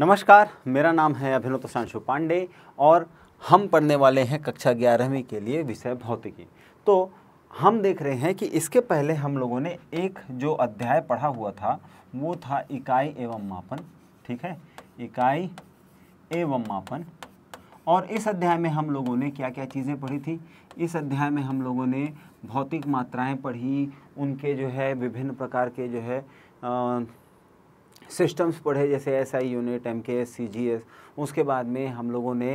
नमस्कार मेरा नाम है अभिनव प्रशांशु पांडे और हम पढ़ने वाले हैं कक्षा ग्यारहवीं के लिए विषय भौतिकी तो हम देख रहे हैं कि इसके पहले हम लोगों ने एक जो अध्याय पढ़ा हुआ था वो था इकाई एवं मापन ठीक है इकाई एवं मापन और इस अध्याय में हम लोगों ने क्या क्या चीज़ें पढ़ी थी इस अध्याय में हम लोगों ने भौतिक मात्राएं पढ़ी उनके जो है विभिन्न प्रकार के जो है सिस्टम्स पढ़े जैसे S I unit M K S C G S उसके बाद में हम लोगों ने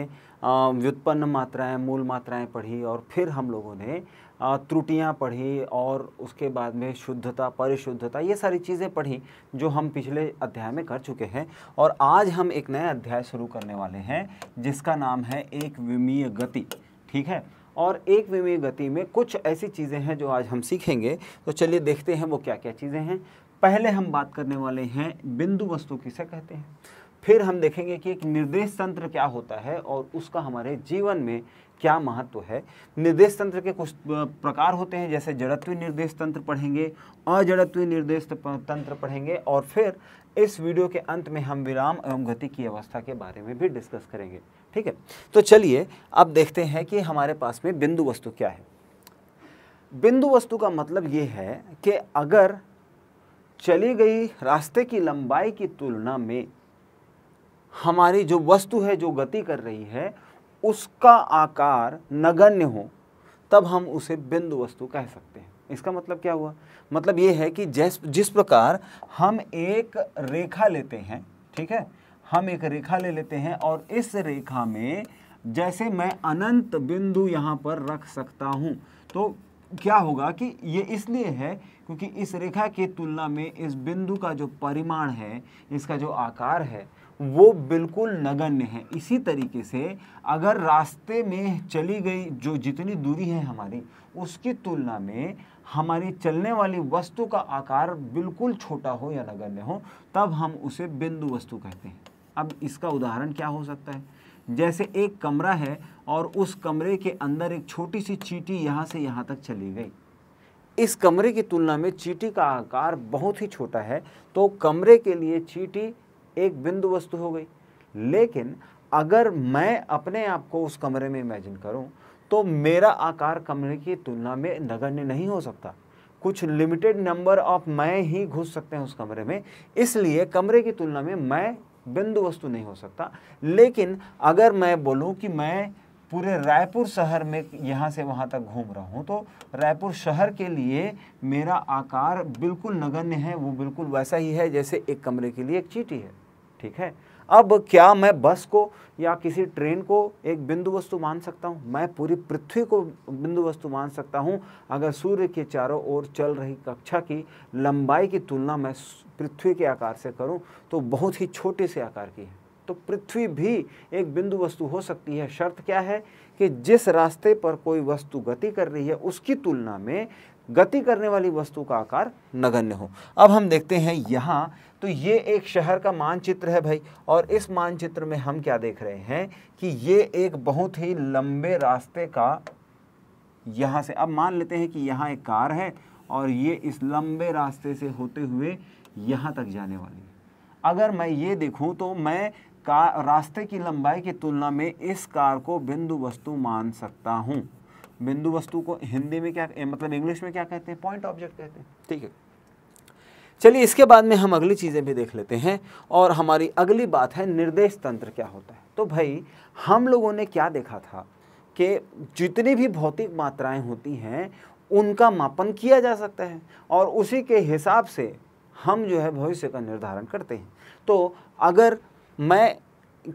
व्युत्पन्न मात्राएं मूल मात्राएं पढ़ी और फिर हम लोगों ने त्रुटियां पढ़ी और उसके बाद में शुद्धता परिशुद्धता ये सारी चीज़ें पढ़ी जो हम पिछले अध्याय में कर चुके हैं और आज हम एक नया अध्याय शुरू करने वाले हैं जिसका नाम है एक विमीय गति ठीक है और एक विमीय गति में कुछ ऐसी चीज़ें हैं जो आज हम सीखेंगे तो चलिए देखते हैं वो क्या क्या चीज़ें हैं पहले हम बात करने वाले हैं बिंदु वस्तु किसे कहते हैं फिर हम देखेंगे कि एक निर्देश तंत्र क्या होता है और उसका हमारे जीवन में क्या महत्व है निर्देश तंत्र के कुछ प्रकार होते हैं जैसे जड़त्व निर्देश तंत्र पढ़ेंगे अजड़त्व निर्देश तंत्र पढ़ेंगे और फिर इस वीडियो के अंत में हम विराम एवं गति की अवस्था के बारे में भी डिस्कस करेंगे ठीक है तो चलिए अब देखते हैं कि हमारे पास में बिंदु वस्तु क्या है बिंदु वस्तु का मतलब ये है कि अगर चली गई रास्ते की लंबाई की तुलना में हमारी जो वस्तु है जो गति कर रही है उसका आकार नगण्य हो तब हम उसे बिंदु वस्तु कह सकते हैं इसका मतलब क्या हुआ मतलब ये है कि जिस जिस प्रकार हम एक रेखा लेते हैं ठीक है हम एक रेखा ले लेते हैं और इस रेखा में जैसे मैं अनंत बिंदु यहाँ पर रख सकता हूँ तो क्या होगा कि ये इसलिए है क्योंकि इस रेखा की तुलना में इस बिंदु का जो परिमाण है इसका जो आकार है वो बिल्कुल नगण्य है इसी तरीके से अगर रास्ते में चली गई जो जितनी दूरी है हमारी उसकी तुलना में हमारी चलने वाली वस्तु का आकार बिल्कुल छोटा हो या नगण्य हो तब हम उसे बिंदु वस्तु कहते हैं अब इसका उदाहरण क्या हो सकता है जैसे एक कमरा है और उस कमरे के अंदर एक छोटी सी चीटी यहाँ से यहाँ तक चली गई इस कमरे की तुलना में चीटी का आकार बहुत ही छोटा है तो कमरे के लिए चीटी एक बिंदु वस्तु हो गई लेकिन अगर मैं अपने आप को उस कमरे में इमेजिन करूं तो मेरा आकार कमरे की तुलना में नगण्य नहीं हो सकता कुछ लिमिटेड नंबर ऑफ मैं ही घुस सकते हैं उस कमरे में इसलिए कमरे की तुलना में मैं बिंदु वस्तु नहीं हो सकता लेकिन अगर मैं बोलूं कि मैं पूरे रायपुर शहर में यहाँ से वहाँ तक घूम रहा हूँ तो रायपुर शहर के लिए मेरा आकार बिल्कुल नगण्य है वो बिल्कुल वैसा ही है जैसे एक कमरे के लिए एक चीटी है ठीक है अब क्या मैं बस को या किसी ट्रेन को एक बिंदु वस्तु मान सकता हूँ मैं पूरी पृथ्वी को बिंदु वस्तु मान सकता हूँ अगर सूर्य के चारों ओर चल रही कक्षा की लंबाई की तुलना मैं पृथ्वी के आकार से करूँ तो बहुत ही छोटे से आकार की है तो पृथ्वी भी एक बिंदु वस्तु हो सकती है शर्त क्या है कि जिस रास्ते पर कोई वस्तु गति कर रही है उसकी तुलना में गति करने वाली वस्तु का आकार नगण्य हो अब हम देखते हैं यहाँ तो ये एक शहर का मानचित्र है भाई और इस मानचित्र में हम क्या देख रहे हैं कि ये एक बहुत ही लंबे रास्ते का यहाँ से अब मान लेते हैं कि यहाँ एक कार है और ये इस लंबे रास्ते से होते हुए यहाँ तक जाने वाली है अगर मैं ये देखूँ तो मैं कार रास्ते की लंबाई की तुलना में इस कार को बिंदु वस्तु मान सकता हूँ बिंदु वस्तु को हिंदी में क्या मतलब इंग्लिश में क्या कहते हैं पॉइंट ऑब्जेक्ट कहते हैं ठीक है चलिए इसके बाद में हम अगली चीज़ें भी देख लेते हैं और हमारी अगली बात है निर्देश तंत्र क्या होता है तो भाई हम लोगों ने क्या देखा था कि जितनी भी भौतिक मात्राएं होती हैं उनका मापन किया जा सकता है और उसी के हिसाब से हम जो है भविष्य का निर्धारण करते हैं तो अगर मैं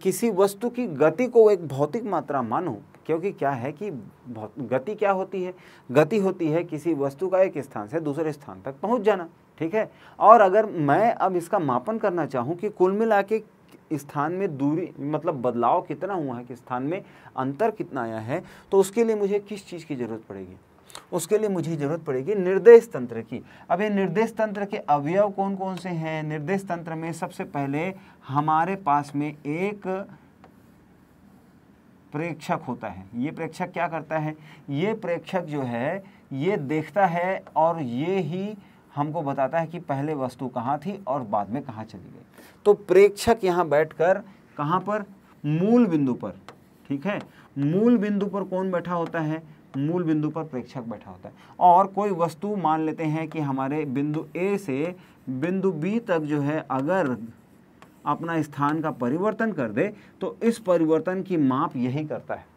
किसी वस्तु की गति को एक भौतिक मात्रा मानूँ क्योंकि क्या है कि गति क्या होती है गति होती है किसी वस्तु का एक स्थान से दूसरे स्थान तक पहुंच जाना ठीक है और अगर मैं अब इसका मापन करना चाहूँ कि कुल मिला के स्थान में दूरी मतलब बदलाव कितना हुआ है कि स्थान में अंतर कितना आया है तो उसके लिए मुझे किस चीज़ की ज़रूरत पड़ेगी उसके लिए मुझे ज़रूरत पड़ेगी निर्देश तंत्र की अब ये निर्देश तंत्र के अवयव कौन कौन से हैं निर्देश तंत्र में सबसे पहले हमारे पास में एक प्रेक्षक होता है ये प्रेक्षक क्या करता है ये प्रेक्षक जो है ये देखता है और ये ही हमको बताता है कि पहले वस्तु कहाँ थी और बाद में कहाँ चली गई तो प्रेक्षक यहाँ बैठकर कहाँ पर मूल बिंदु पर ठीक है मूल बिंदु पर कौन बैठा होता है मूल बिंदु पर प्रेक्षक बैठा होता है और कोई वस्तु मान लेते हैं कि हमारे बिंदु ए से बिंदु बी तक जो है अगर अपना स्थान का परिवर्तन कर दे तो इस परिवर्तन की माप यही करता है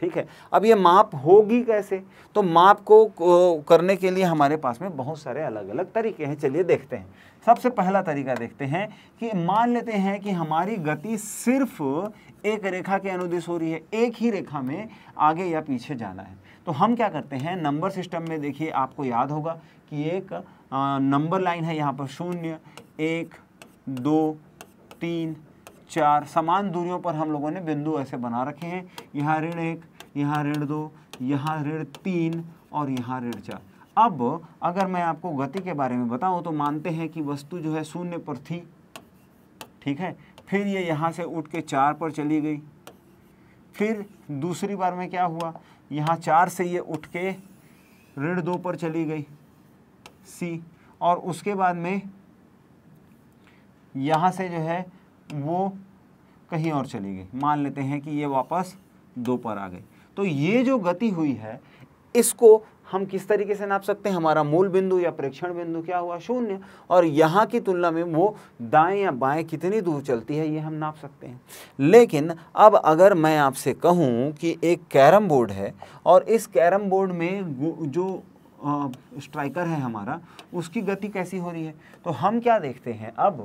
ठीक है अब ये माप होगी कैसे तो माप को करने के लिए हमारे पास में बहुत सारे अलग अलग तरीके हैं चलिए देखते हैं सबसे पहला तरीका देखते हैं कि मान लेते हैं कि हमारी गति सिर्फ एक रेखा के अनुदेश हो रही है एक ही रेखा में आगे या पीछे जाना है तो हम क्या करते हैं नंबर सिस्टम में देखिए आपको याद होगा कि एक नंबर लाइन है यहाँ पर शून्य एक दो तीन चार समान दूरियों पर हम लोगों ने बिंदु ऐसे बना रखे हैं यहाँ ऋण एक यहाँ ऋण दो यहाँ ऋण तीन और यहाँ ऋण चार अब अगर मैं आपको गति के बारे में बताऊं तो मानते हैं कि वस्तु जो है शून्य पर थी ठीक है फिर ये यहाँ से उठ के चार पर चली गई फिर दूसरी बार में क्या हुआ यहाँ चार से ये उठ के ऋण दो पर चली गई सी और उसके बाद में यहाँ से जो है वो कहीं और चली गई मान लेते हैं कि ये वापस दो पर आ गई तो ये जो गति हुई है इसको हम किस तरीके से नाप सकते हैं हमारा मूल बिंदु या प्रेक्षण बिंदु क्या हुआ शून्य और यहाँ की तुलना में वो दाएं या बाएं कितनी दूर चलती है ये हम नाप सकते हैं लेकिन अब अगर मैं आपसे कहूँ कि एक कैरम बोर्ड है और इस कैरम बोर्ड में जो स्ट्राइकर है हमारा उसकी गति कैसी हो रही है तो हम क्या देखते हैं अब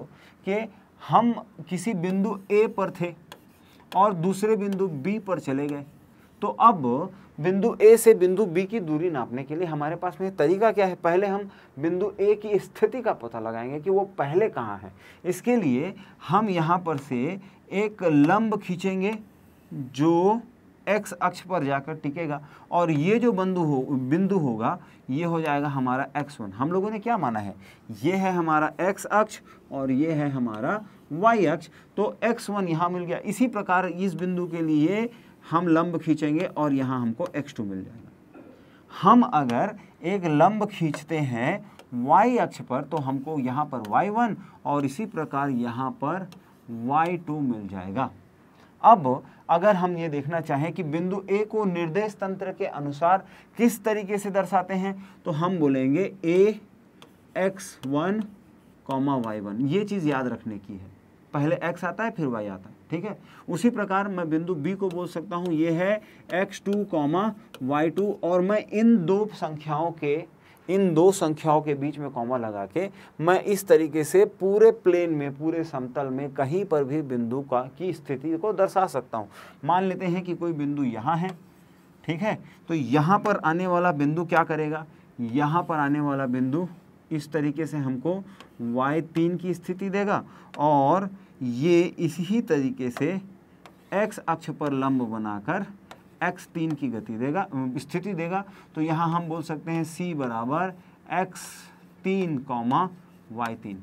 कि हम किसी बिंदु ए पर थे और दूसरे बिंदु बी पर चले गए तो अब बिंदु ए से बिंदु बी की दूरी नापने के लिए हमारे पास में तरीका क्या है पहले हम बिंदु ए की स्थिति का पता लगाएंगे कि वो पहले कहाँ है इसके लिए हम यहाँ पर से एक लंब खींचेंगे जो एक्स अक्ष पर जाकर टिकेगा और ये जो बंदु हो बिंदु होगा ये हो जाएगा हमारा एक्स वन हम लोगों ने क्या माना है ये है हमारा एक्स अक्ष और ये है हमारा वाई अक्ष तो एक्स वन यहाँ मिल गया इसी प्रकार इस बिंदु के लिए हम लंब खींचेंगे और यहाँ हमको एक्स टू मिल जाएगा हम अगर एक लंब खींचते हैं y अक्ष पर तो हमको यहाँ पर y1 और इसी प्रकार यहाँ पर y2 मिल जाएगा अब अगर हम ये देखना चाहें कि बिंदु A को निर्देश तंत्र के अनुसार किस तरीके से दर्शाते हैं तो हम बोलेंगे A x1 comma Y one ये चीज़ याद रखने की है पहले x आता है फिर y आता है ठीक है उसी प्रकार मैं बिंदु बी को बोल सकता हूँ ये है X two comma Y two और मैं इन दो संख्याओं के इन दो संख्याओं के बीच में कॉमा लगा के मैं इस तरीके से पूरे प्लेन में पूरे समतल में कहीं पर भी बिंदु का की स्थिति को दर्शा सकता हूँ मान लेते हैं कि कोई बिंदु यहाँ है ठीक है तो यहाँ पर आने वाला बिंदु क्या करेगा यहाँ पर आने वाला बिंदु इस तरीके से हमको y तीन की स्थिति देगा और ये इसी ही तरीके से एक्स अक्ष पर लंब बनाकर एक्स तीन की गति देगा स्थिति देगा तो यहाँ हम बोल सकते हैं सी बराबर एक्स तीन कॉमा वाई तीन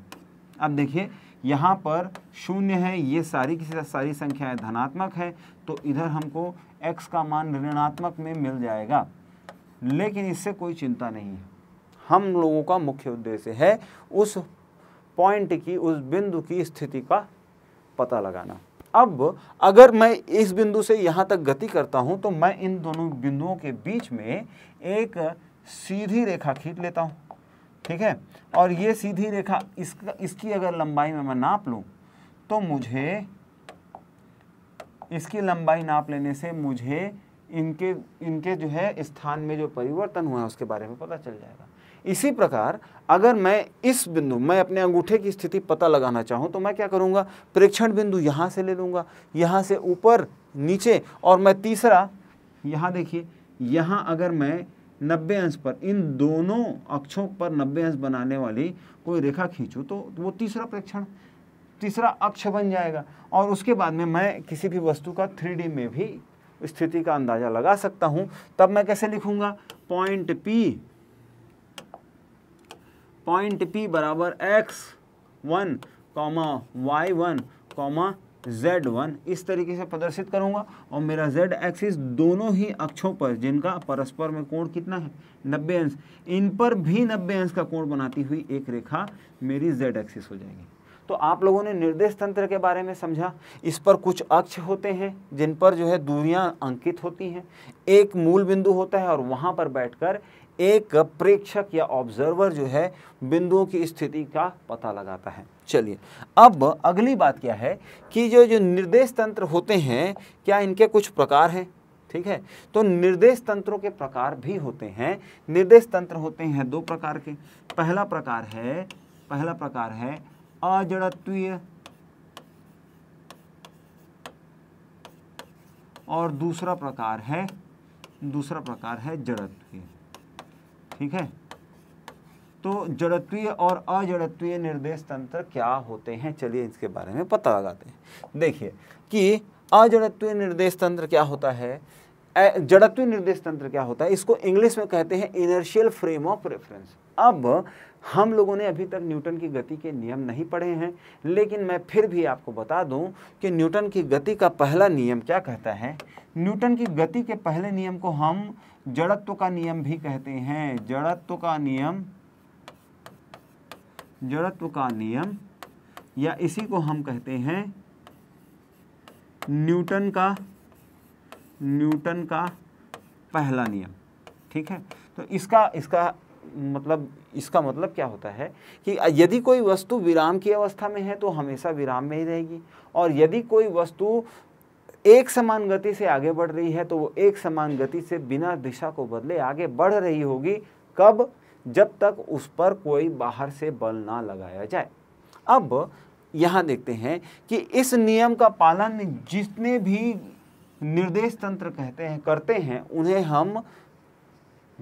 अब देखिए यहाँ पर शून्य है ये सारी की सारी संख्याएं धनात्मक है तो इधर हमको x का मान ऋणात्मक में मिल जाएगा लेकिन इससे कोई चिंता नहीं है हम लोगों का मुख्य उद्देश्य है उस पॉइंट की उस बिंदु की स्थिति का पता लगाना अब अगर मैं इस बिंदु से यहाँ तक गति करता हूँ तो मैं इन दोनों बिंदुओं के बीच में एक सीधी रेखा खींच लेता हूँ ठीक है और ये सीधी रेखा इसका इसकी अगर लंबाई में मैं नाप लूँ तो मुझे इसकी लंबाई नाप लेने से मुझे इनके इनके जो है स्थान में जो परिवर्तन हुआ है उसके बारे में पता चल जाएगा इसी प्रकार अगर मैं इस बिंदु मैं अपने अंगूठे की स्थिति पता लगाना चाहूँ तो मैं क्या करूँगा प्रेक्षण बिंदु यहाँ से ले लूँगा यहाँ से ऊपर नीचे और मैं तीसरा यहाँ देखिए यहाँ अगर मैं नब्बे अंश पर इन दोनों अक्षों पर नब्बे अंश बनाने वाली कोई रेखा खींचूँ तो वो तीसरा प्रेक्षण तीसरा अक्ष बन जाएगा और उसके बाद में मैं किसी भी वस्तु का थ्री में भी स्थिति का अंदाज़ा लगा सकता हूँ तब मैं कैसे लिखूँगा पॉइंट पी पॉइंट पी बराबर X one comma Y one comma Z one इस तरीके से प्रदर्शित करूंगा और मेरा जेड एक्सिस दोनों ही अक्षों पर जिनका परस्पर में कोण कितना है नब्बे अंश इन पर भी नब्बे अंश का कोण बनाती हुई एक रेखा मेरी जेड एक्सिस हो जाएगी तो आप लोगों ने निर्देश तंत्र के बारे में समझा इस पर कुछ अक्ष होते हैं जिन पर जो है दूरियां अंकित होती हैं एक मूल बिंदु होता है और वहाँ पर बैठकर एक प्रेक्षक या ऑब्जर्वर जो है बिंदुओं की स्थिति का पता लगाता है चलिए अब अगली बात क्या है कि जो जो निर्देश तंत्र होते हैं क्या इनके कुछ प्रकार हैं ठीक है तो निर्देश तंत्रों के प्रकार भी होते हैं निर्देश तंत्र होते हैं दो प्रकार के पहला प्रकार है पहला प्रकार है अजड़त्वीय और दूसरा प्रकार है दूसरा प्रकार है जड़त्वीय ठीक है तो जड़त्वीय और अजड़त्वीय निर्देश तंत्र क्या होते हैं चलिए इसके बारे में पता लगाते हैं देखिए कि अजड़त्वीय निर्देश तंत्र क्या होता है जड़त्वीय निर्देश तंत्र क्या होता है इसको इंग्लिश में कहते हैं इनर्शियल फ्रेम ऑफ रेफरेंस अब हम लोगों ने अभी तक न्यूटन की गति के नियम नहीं पढ़े हैं लेकिन मैं फिर भी आपको बता दूं कि न्यूटन की गति का पहला नियम क्या कहता है न्यूटन की गति के पहले नियम को हम जड़त्व का नियम भी कहते हैं जड़त्व का नियम जड़त्व का नियम या इसी को हम कहते हैं न्यूटन का न्यूटन का पहला नियम ठीक है तो इसका इसका मतलब इसका मतलब क्या होता है कि यदि कोई वस्तु विराम की अवस्था में है तो हमेशा विराम में ही रहेगी और यदि कोई वस्तु एक समान गति से आगे बढ़ रही है तो वो एक समान गति से बिना दिशा को बदले आगे बढ़ रही होगी कब जब तक उस पर कोई बाहर से बल ना लगाया जाए अब यहाँ देखते हैं कि इस नियम का पालन जितने भी निर्देश तंत्र कहते हैं करते हैं उन्हें हम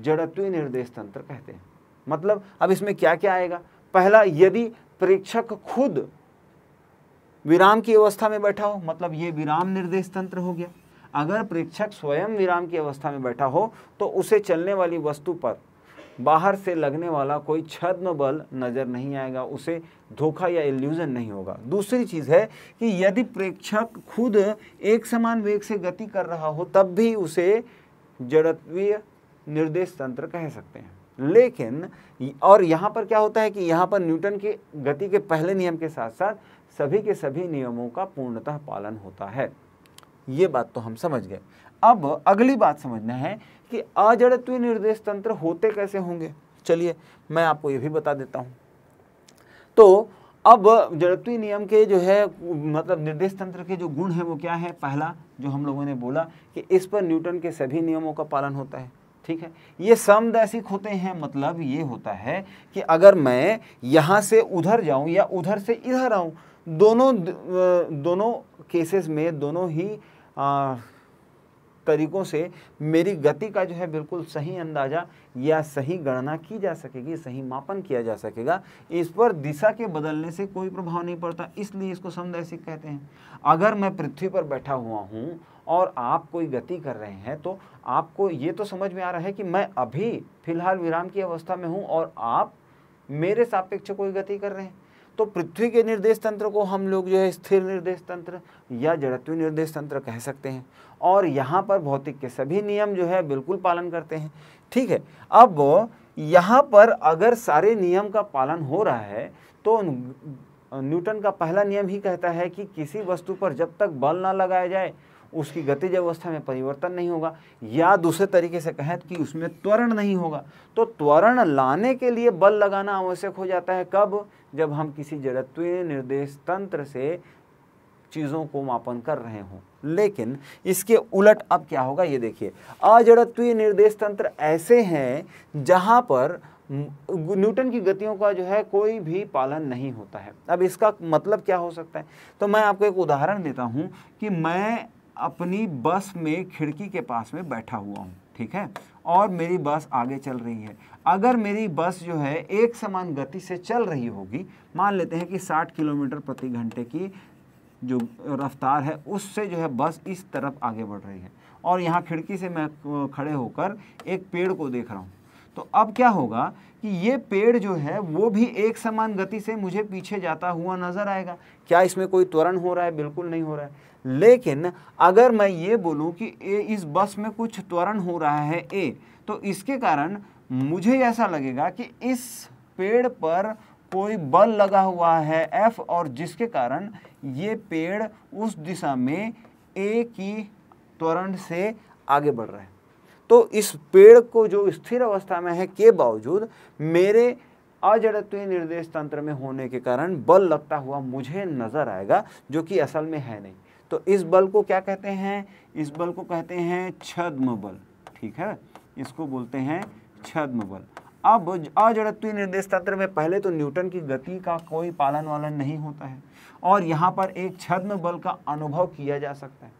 जड़त्वी निर्देश तंत्र कहते हैं मतलब अब इसमें क्या क्या आएगा पहला यदि प्रेक्षक खुद विराम की अवस्था में बैठा हो मतलब ये विराम निर्देश तंत्र हो गया अगर प्रेक्षक स्वयं विराम की अवस्था में बैठा हो तो उसे चलने वाली वस्तु पर बाहर से लगने वाला कोई छद्म बल नज़र नहीं आएगा उसे धोखा या इल्यूजन नहीं होगा दूसरी चीज़ है कि यदि प्रेक्षक खुद एक समान वेग से गति कर रहा हो तब भी उसे जड़त्वीय निर्देश तंत्र कह सकते हैं लेकिन और यहाँ पर क्या होता है कि यहाँ पर न्यूटन के गति के पहले नियम के साथ साथ सभी के सभी नियमों का पूर्णतः पालन होता है ये बात तो हम समझ गए अब अगली बात समझना है कि अजड़त्व निर्देश तंत्र होते कैसे होंगे चलिए मैं आपको ये भी बता देता हूँ तो अब जड़त्व नियम के जो है मतलब निर्देश तंत्र के जो गुण है वो क्या है पहला जो हम लोगों ने बोला कि इस पर न्यूटन के सभी नियमों का पालन होता है ठीक है ये समदैशिक होते हैं मतलब ये होता है कि अगर मैं यहाँ से उधर जाऊँ या उधर से इधर आऊँ दोनों दोनों केसेस में दोनों ही आ, तरीकों से मेरी गति का जो है बिल्कुल सही अंदाज़ा या सही गणना की जा सकेगी सही मापन किया जा सकेगा इस पर दिशा के बदलने से कोई प्रभाव नहीं पड़ता इसलिए इसको समदैशिक कहते हैं अगर मैं पृथ्वी पर बैठा हुआ हूँ और आप कोई गति कर रहे हैं तो आपको ये तो समझ में आ रहा है कि मैं अभी फिलहाल विराम की अवस्था में हूँ और आप मेरे सापेक्ष कोई गति कर रहे हैं तो पृथ्वी के निर्देश तंत्र को हम लोग जो है स्थिर निर्देश तंत्र या जड़त्व निर्देश तंत्र कह सकते हैं और यहाँ पर भौतिक के सभी नियम जो है बिल्कुल पालन करते हैं ठीक है अब यहाँ पर अगर सारे नियम का पालन हो रहा है तो न्यूटन का पहला नियम ही कहता है कि किसी वस्तु पर जब तक बल ना लगाया जाए उसकी गतिज अवस्था में परिवर्तन नहीं होगा या दूसरे तरीके से कहें कि उसमें त्वरण नहीं होगा तो त्वरण लाने के लिए बल लगाना आवश्यक हो जाता है कब जब हम किसी जड़त्व निर्देश तंत्र से चीज़ों को मापन कर रहे हों लेकिन इसके उलट अब क्या होगा ये देखिए अजड़त्व निर्देश तंत्र ऐसे हैं जहाँ पर न्यूटन की गतियों का जो है कोई भी पालन नहीं होता है अब इसका मतलब क्या हो सकता है तो मैं आपको एक उदाहरण देता हूँ कि मैं अपनी बस में खिड़की के पास में बैठा हुआ हूँ ठीक है और मेरी बस आगे चल रही है अगर मेरी बस जो है एक समान गति से चल रही होगी मान लेते हैं कि 60 किलोमीटर प्रति घंटे की जो रफ्तार है उससे जो है बस इस तरफ आगे बढ़ रही है और यहाँ खिड़की से मैं खड़े होकर एक पेड़ को देख रहा हूँ तो अब क्या होगा कि ये पेड़ जो है वो भी एक समान गति से मुझे पीछे जाता हुआ नज़र आएगा क्या इसमें कोई त्वरण हो रहा है बिल्कुल नहीं हो रहा है लेकिन अगर मैं ये बोलूँ कि ए इस बस में कुछ त्वरण हो रहा है ए तो इसके कारण मुझे ऐसा लगेगा कि इस पेड़ पर कोई बल लगा हुआ है एफ और जिसके कारण ये पेड़ उस दिशा में ए की त्वरण से आगे बढ़ रहा है तो इस पेड़ को जो स्थिर अवस्था में है के बावजूद मेरे अजड़त्वीय निर्देश तंत्र में होने के कारण बल लगता हुआ मुझे नज़र आएगा जो कि असल में है नहीं तो इस बल को क्या कहते हैं इस बल को कहते हैं छद्म बल ठीक है इसको बोलते हैं छद्म बल अब अजड़त्वीय निर्देश तंत्र में पहले तो न्यूटन की गति का कोई पालन वालन नहीं होता है और यहाँ पर एक छद्म बल का अनुभव किया जा सकता है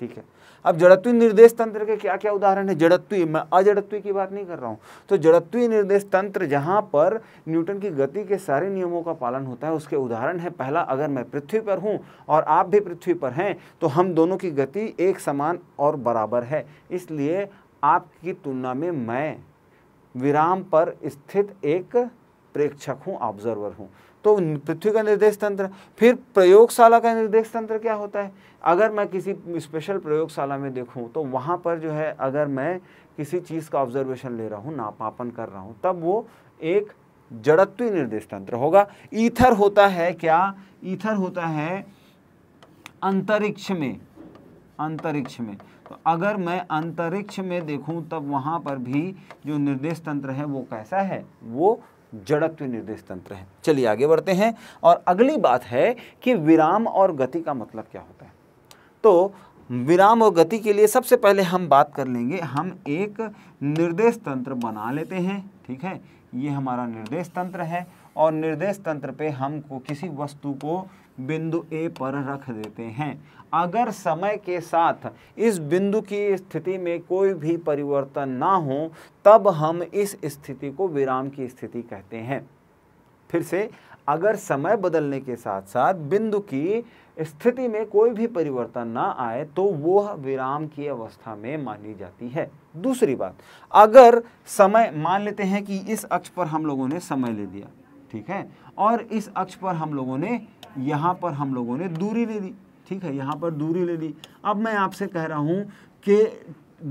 ठीक है अब जड़त्वी निर्देश तंत्र के क्या क्या उदाहरण है जड़त्वी मैं अजड़त्वी की बात नहीं कर रहा हूँ तो जड़त्वी निर्देश तंत्र जहाँ पर न्यूटन की गति के सारे नियमों का पालन होता है उसके उदाहरण है पहला अगर मैं पृथ्वी पर हूँ और आप भी पृथ्वी पर हैं तो हम दोनों की गति एक समान और बराबर है इसलिए आपकी तुलना में मैं विराम पर स्थित एक प्रेक्षक हूँ ऑब्जर्वर हूँ तो पृथ्वी का निर्देश तंत्र फिर प्रयोगशाला का निर्देश तंत्र क्या होता है अगर मैं किसी स्पेशल प्रयोगशाला में देखूँ तो वहाँ पर जो है अगर मैं किसी चीज़ का ऑब्जर्वेशन ले रहा हूँ नापापन कर रहा हूँ तब वो एक जड़त्वी निर्देश तंत्र होगा ईथर होता है क्या ईथर होता है अंतरिक्ष में अंतरिक्ष में तो अगर मैं अंतरिक्ष में देखूं तब वहाँ पर भी जो निर्देश तंत्र है वो कैसा है वो जड़त्व निर्देश तंत्र है चलिए आगे बढ़ते हैं और अगली बात है कि विराम और गति का मतलब क्या होता है तो विराम और गति के लिए सबसे पहले हम बात कर लेंगे हम एक निर्देश तंत्र बना लेते हैं ठीक है ये हमारा निर्देश तंत्र है और निर्देश तंत्र पे हमको किसी वस्तु को बिंदु ए पर रख देते हैं अगर समय के साथ इस बिंदु की स्थिति में कोई भी परिवर्तन ना हो तब हम इस स्थिति को विराम की स्थिति कहते हैं फिर से अगर समय बदलने के साथ साथ बिंदु की स्थिति में कोई भी परिवर्तन ना आए तो वह विराम की अवस्था में मानी जाती है दूसरी बात अगर समय मान लेते हैं कि इस अक्ष पर हम लोगों ने समय ले दिया ठीक है और इस अक्ष पर हम लोगों ने यहाँ पर हम लोगों ने दूरी ले ली ठीक है यहाँ पर दूरी ले ली अब मैं आपसे कह रहा हूँ कि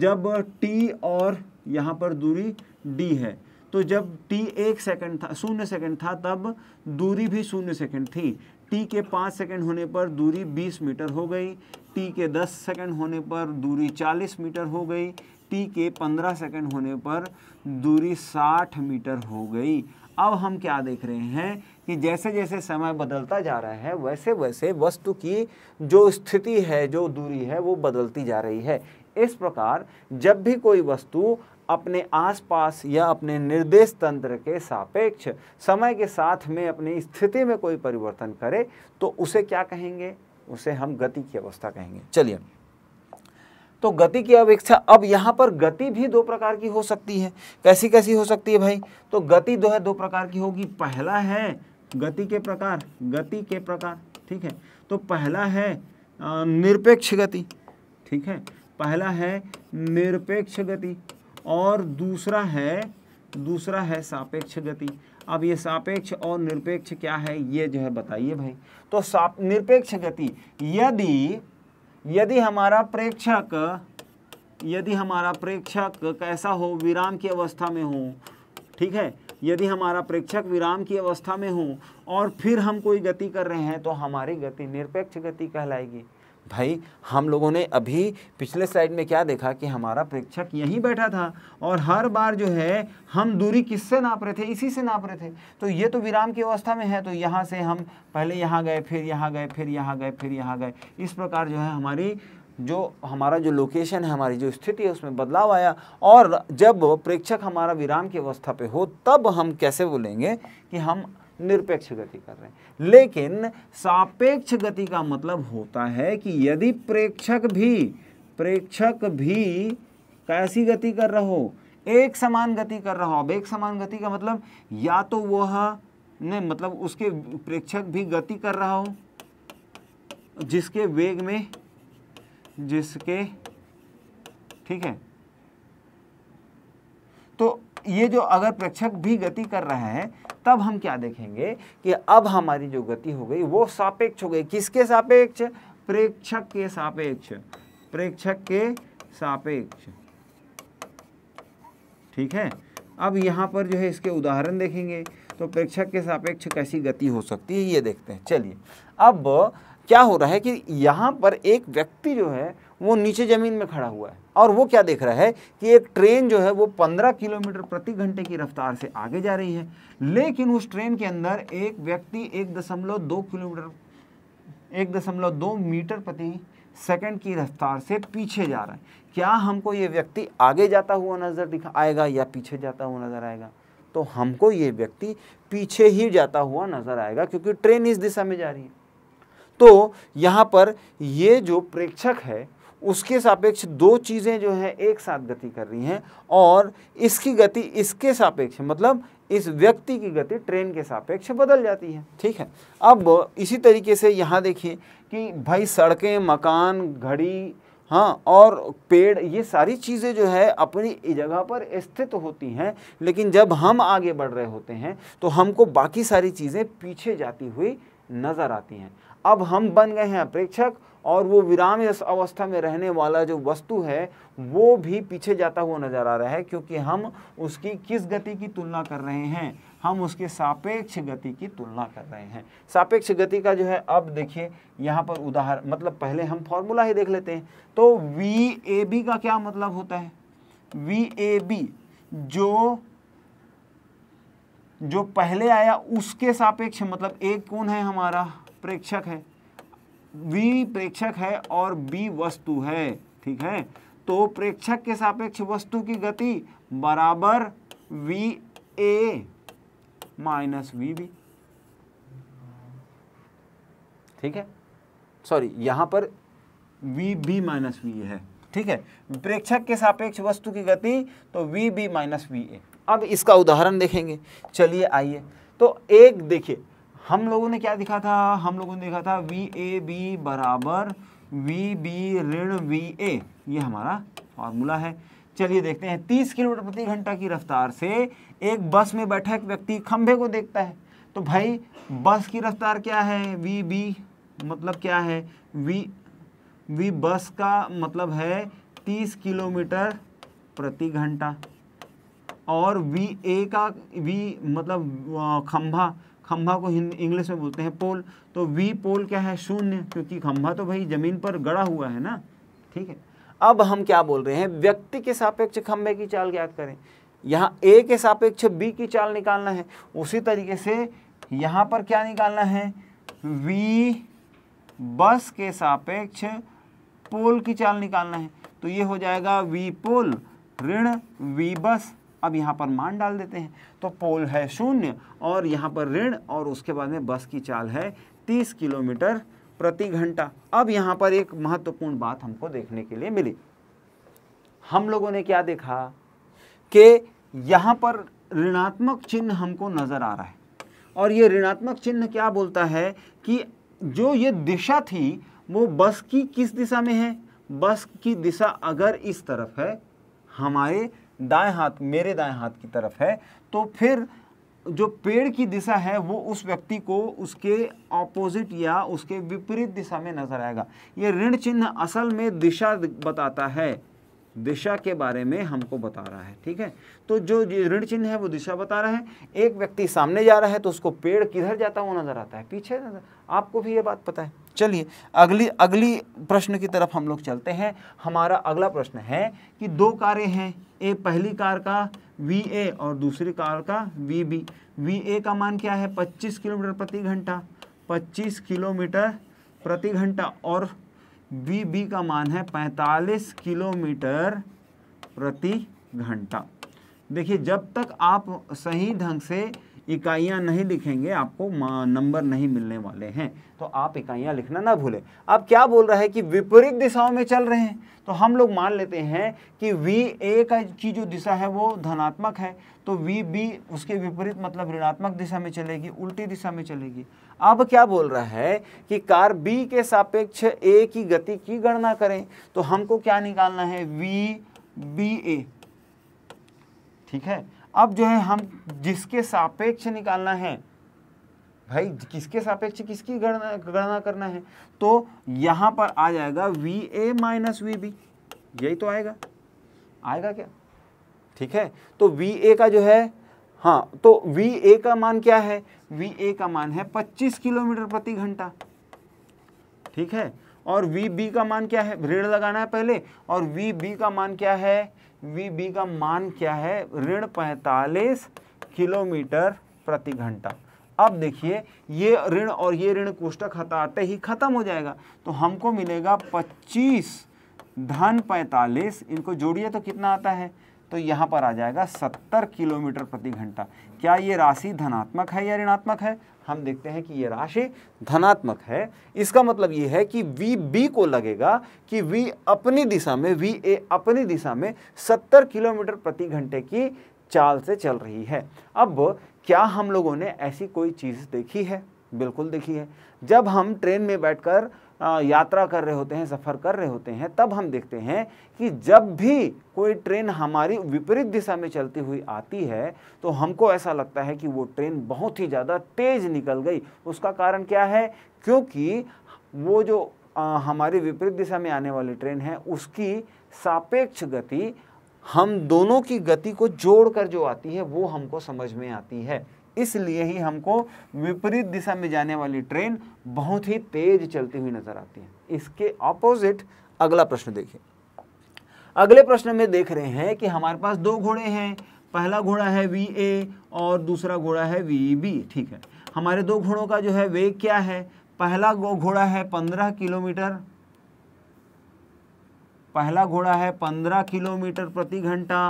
जब टी और यहाँ पर दूरी डी है तो जब टी एक सेकंड था शून्य सेकंड था तब दूरी भी शून्य सेकंड थी टी के पाँच सेकंड होने पर दूरी बीस मीटर हो गई टी के दस सेकंड होने पर दूरी चालीस मीटर हो गई टी के 15 सेकंड होने पर दूरी 60 मीटर हो गई अब हम क्या देख रहे हैं कि जैसे जैसे समय बदलता जा रहा है वैसे वैसे वस्तु की जो स्थिति है जो दूरी है वो बदलती जा रही है इस प्रकार जब भी कोई वस्तु अपने आसपास या अपने निर्देश तंत्र के सापेक्ष समय के साथ में अपनी स्थिति में कोई परिवर्तन करे तो उसे क्या कहेंगे उसे हम गति की अवस्था कहेंगे चलिए तो गति की अपेक्षा अब यहाँ पर गति भी दो प्रकार की हो सकती है कैसी कैसी हो सकती है भाई तो गति दो है दो प्रकार की होगी पहला है गति के प्रकार गति के प्रकार ठीक है तो पहला है निरपेक्ष गति ठीक है पहला है निरपेक्ष गति और दूसरा है दूसरा है सापेक्ष गति अब ये सापेक्ष और निरपेक्ष क्या है ये जो है बताइए भाई तो साप निरपेक्ष गति यदि यदि हमारा प्रेक्षक यदि हमारा प्रेक्षक कैसा हो विराम की अवस्था में हो ठीक है यदि हमारा प्रेक्षक विराम की अवस्था में हो और फिर हम कोई गति कर रहे हैं तो हमारी गति निरपेक्ष गति कहलाएगी भाई हम लोगों ने अभी पिछले स्लाइड में क्या देखा कि हमारा प्रेक्षक यहीं बैठा था और हर बार जो है हम दूरी किससे नाप रहे थे इसी से नाप रहे थे तो ये तो विराम की अवस्था में है तो यहाँ से हम पहले यहाँ गए फिर यहाँ गए फिर यहाँ गए फिर यहाँ गए इस प्रकार जो है हमारी जो हमारा जो लोकेशन है हमारी जो स्थिति है उसमें बदलाव आया और जब प्रेक्षक हमारा विराम की अवस्था पर हो तब हम कैसे बोलेंगे कि हम निरपेक्ष गति कर रहे हैं लेकिन सापेक्ष गति का मतलब होता है कि यदि प्रेक्षक भी प्रेक्षक भी कैसी गति कर रहा हो एक समान गति कर रहा हो अब एक समान गति का मतलब या तो वह ने मतलब उसके प्रेक्षक भी गति कर रहा हो जिसके वेग में जिसके ठीक है तो ये जो अगर प्रेक्षक भी गति कर रहा है तब हम क्या देखेंगे कि अब हमारी जो गति हो गई वो सापेक्ष हो गई किसके सापेक्ष प्रेक्षक के सापेक्ष प्रेक्षक के सापेक्ष ठीक है अब यहाँ पर जो है इसके उदाहरण देखेंगे तो प्रेक्षक के सापेक्ष कैसी गति हो सकती है ये देखते हैं चलिए अब क्या हो रहा है कि यहाँ पर एक व्यक्ति जो है वो नीचे ज़मीन में खड़ा हुआ है और वो क्या देख रहा है कि एक ट्रेन जो है वो 15 किलोमीटर प्रति घंटे की रफ्तार से आगे जा रही है लेकिन उस ट्रेन के अंदर एक व्यक्ति एक दशमलव दो किलोमीटर एक दशमलव दो मीटर प्रति सेकंड की रफ्तार से पीछे जा रहा है क्या हमको ये व्यक्ति आगे जाता हुआ नज़र दिखा आएगा या पीछे जाता हुआ नज़र आएगा तो हमको ये व्यक्ति पीछे ही जाता हुआ नज़र आएगा क्योंकि ट्रेन इस दिशा में जा रही है तो यहाँ पर ये जो प्रेक्षक है उसके सापेक्ष दो चीज़ें जो हैं एक साथ गति कर रही हैं और इसकी गति इसके सापेक्ष मतलब इस व्यक्ति की गति ट्रेन के सापेक्ष बदल जाती है ठीक है अब इसी तरीके से यहाँ देखिए कि भाई सड़कें मकान घड़ी हाँ और पेड़ ये सारी चीज़ें जो है अपनी जगह पर स्थित होती हैं लेकिन जब हम आगे बढ़ रहे होते हैं तो हमको बाकी सारी चीज़ें पीछे जाती हुई नज़र आती हैं अब हम बन गए हैं प्रेक्षक और वो विराम अवस्था में रहने वाला जो वस्तु है वो भी पीछे जाता हुआ नजर आ रहा है क्योंकि हम उसकी किस गति की तुलना कर रहे हैं हम उसके सापेक्ष गति की तुलना कर रहे हैं सापेक्ष गति का जो है अब देखिए यहाँ पर उदाहरण मतलब पहले हम फॉर्मूला ही देख लेते हैं तो वी ए बी का क्या मतलब होता है वी ए बी जो जो पहले आया उसके सापेक्ष मतलब एक कौन है हमारा प्रेक्षक है वी प्रेक्षक है और बी वस्तु है ठीक है तो प्रेक्षक के सापेक्ष वस्तु की गति बराबर V A minus V B ठीक है सॉरी यहां पर V B minus V A है ठीक है प्रेक्षक के सापेक्ष वस्तु की गति तो V B minus V A अब इसका उदाहरण देखेंगे चलिए आइए तो एक देखिए हम लोगों ने क्या दिखा था हम लोगों ने देखा था वी ए बी बराबर वी बी ऋण वी ए ये हमारा फार्मूला है चलिए देखते हैं तीस किलोमीटर प्रति घंटा की रफ्तार से एक बस में बैठा एक व्यक्ति खंभे को देखता है तो भाई बस की रफ्तार क्या है वी बी मतलब क्या है वी वी बस का मतलब है तीस किलोमीटर प्रति घंटा और वी ए का वी मतलब खंभा खम्भा को इंग्लिश में बोलते हैं पोल तो वी पोल क्या है शून्य क्योंकि खम्भा तो भाई जमीन पर गड़ा हुआ है ना ठीक है अब हम क्या बोल रहे हैं व्यक्ति के सापेक्ष खंभे की चाल ज्ञात करें यहाँ ए के सापेक्ष बी की चाल निकालना है उसी तरीके से यहाँ पर क्या निकालना है वी बस के सापेक्ष पोल की चाल निकालना है तो ये हो जाएगा वी पोल ऋण वी बस अब यहाँ पर मान डाल देते हैं तो पोल है शून्य और यहाँ पर ऋण और उसके बाद में बस की चाल है तीस किलोमीटर प्रति घंटा अब यहाँ पर एक महत्वपूर्ण बात हमको देखने के लिए मिली हम लोगों ने क्या देखा कि यहाँ पर ऋणात्मक चिन्ह हमको नज़र आ रहा है और ये ऋणात्मक चिन्ह क्या बोलता है कि जो ये दिशा थी वो बस की किस दिशा में है बस की दिशा अगर इस तरफ है हमारे दाएं हाथ मेरे दाएं हाथ की तरफ है तो फिर जो पेड़ की दिशा है वो उस व्यक्ति को उसके ऑपोजिट या उसके विपरीत दिशा में नजर आएगा ये ऋण चिन्ह असल में दिशा बताता है दिशा के बारे में हमको बता रहा है ठीक है तो जो ऋण चिन्ह है वो दिशा बता रहा है एक व्यक्ति सामने जा रहा है तो उसको पेड़ किधर जाता हुआ नजर आता है पीछे आपको भी ये बात पता है चलिए अगली अगली प्रश्न की तरफ हम लोग चलते हैं हमारा अगला प्रश्न है कि दो कारें हैं ए पहली कार का वी ए और दूसरी कार का वी बी वी ए का मान क्या है पच्चीस किलोमीटर प्रति घंटा पच्चीस किलोमीटर प्रति घंटा और बी बी का मान है 45 किलोमीटर प्रति घंटा देखिए जब तक आप सही ढंग से इकाइयां नहीं लिखेंगे आपको नंबर नहीं मिलने वाले हैं तो आप इकाइयाँ लिखना ना भूलें अब क्या बोल रहा है कि विपरीत दिशाओं में चल रहे हैं तो हम लोग मान लेते हैं कि वी ए का की जो दिशा है वो धनात्मक है तो वी बी उसके विपरीत मतलब ऋणात्मक दिशा में चलेगी उल्टी दिशा में चलेगी अब क्या बोल रहा है कि कार बी के सापेक्ष ए की गति की गणना करें तो हमको क्या निकालना है वी बी ए ठीक है अब जो है हम जिसके सापेक्ष निकालना है भाई किसके सापेक्ष किसकी गणना गणना करना है तो यहां पर आ जाएगा V A minus V B यही तो आएगा आएगा क्या ठीक है तो वी ए का जो है हाँ तो वी ए का मान क्या है वी ए का मान है 25 किलोमीटर प्रति घंटा ठीक है और वी बी का मान क्या है ऋण लगाना है पहले और वी बी का मान क्या है वी बी का मान क्या है ऋण 45 किलोमीटर प्रति घंटा अब देखिए ये ऋण और ये ऋण कोष्टक हटाते ही खत्म हो जाएगा तो हमको मिलेगा 25 धन 45 इनको जोड़िए तो कितना आता है तो यहाँ पर आ जाएगा सत्तर किलोमीटर प्रति घंटा क्या ये राशि धनात्मक है या ऋणात्मक है हम देखते हैं कि ये राशि धनात्मक है इसका मतलब ये है कि वी बी को लगेगा कि वी अपनी दिशा में वी ए अपनी दिशा में 70 किलोमीटर प्रति घंटे की चाल से चल रही है अब क्या हम लोगों ने ऐसी कोई चीज़ देखी है बिल्कुल देखी है जब हम ट्रेन में बैठकर यात्रा कर रहे होते हैं सफ़र कर रहे होते हैं तब हम देखते हैं कि जब भी कोई ट्रेन हमारी विपरीत दिशा में चलती हुई आती है तो हमको ऐसा लगता है कि वो ट्रेन बहुत ही ज़्यादा तेज़ निकल गई उसका कारण क्या है क्योंकि वो जो आ, हमारी विपरीत दिशा में आने वाली ट्रेन है उसकी सापेक्ष गति हम दोनों की गति को जोड़कर जो आती है वो हमको समझ में आती है इसलिए ही हमको विपरीत दिशा में जाने वाली ट्रेन बहुत ही तेज चलती हुई नजर आती है इसके ऑपोजिट अगला प्रश्न देखिए अगले प्रश्न में देख रहे हैं कि हमारे पास दो घोड़े हैं पहला घोड़ा है वी ए और दूसरा घोड़ा है वी बी ठीक है हमारे दो घोड़ों का जो है वेग क्या है पहला घोड़ा है पंद्रह किलोमीटर पहला घोड़ा है पंद्रह किलोमीटर प्रति घंटा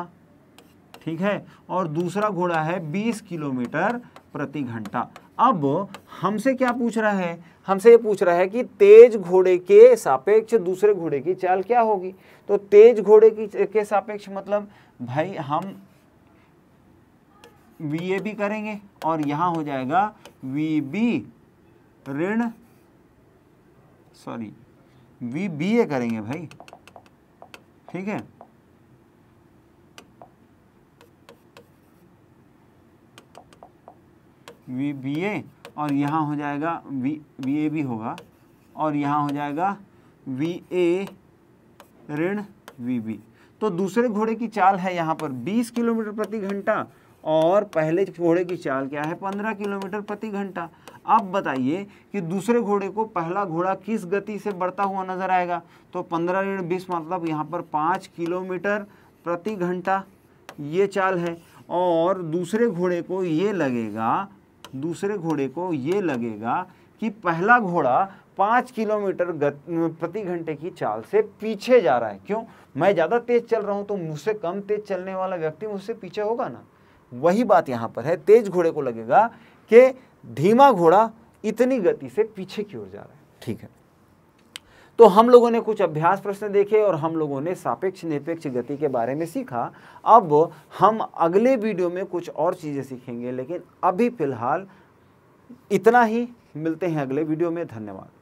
ठीक है और दूसरा घोड़ा है 20 किलोमीटर प्रति घंटा अब हमसे क्या पूछ रहा है हमसे ये पूछ रहा है कि तेज घोड़े के सापेक्ष दूसरे घोड़े की चाल क्या होगी तो तेज घोड़े की के सापेक्ष मतलब भाई हम वी ए बी करेंगे और यहां हो जाएगा वी बी ऋण सॉरी वी बी ए करेंगे भाई ठीक है वी बी ए और यहाँ हो जाएगा वी वी ए भी होगा और यहाँ हो जाएगा वी ए ऋण वी बी तो दूसरे घोड़े की चाल है यहाँ पर 20 किलोमीटर प्रति घंटा और पहले घोड़े की चाल क्या है 15 किलोमीटर प्रति घंटा अब बताइए कि दूसरे घोड़े को पहला घोड़ा किस गति से बढ़ता हुआ नजर आएगा तो 15 ऋण बीस मतलब यहाँ पर 5 किलोमीटर प्रति घंटा ये चाल है और दूसरे घोड़े को ये लगेगा दूसरे घोड़े को ये लगेगा कि पहला घोड़ा पाँच किलोमीटर प्रति घंटे की चाल से पीछे जा रहा है क्यों मैं ज़्यादा तेज़ चल रहा हूँ तो मुझसे कम तेज़ चलने वाला व्यक्ति मुझसे पीछे होगा ना वही बात यहाँ पर है तेज़ घोड़े को लगेगा कि धीमा घोड़ा इतनी गति से पीछे की ओर जा रहा है ठीक है तो हम लोगों ने कुछ अभ्यास प्रश्न देखे और हम लोगों ने सापेक्ष निरपेक्ष गति के बारे में सीखा अब हम अगले वीडियो में कुछ और चीज़ें सीखेंगे लेकिन अभी फ़िलहाल इतना ही मिलते हैं अगले वीडियो में धन्यवाद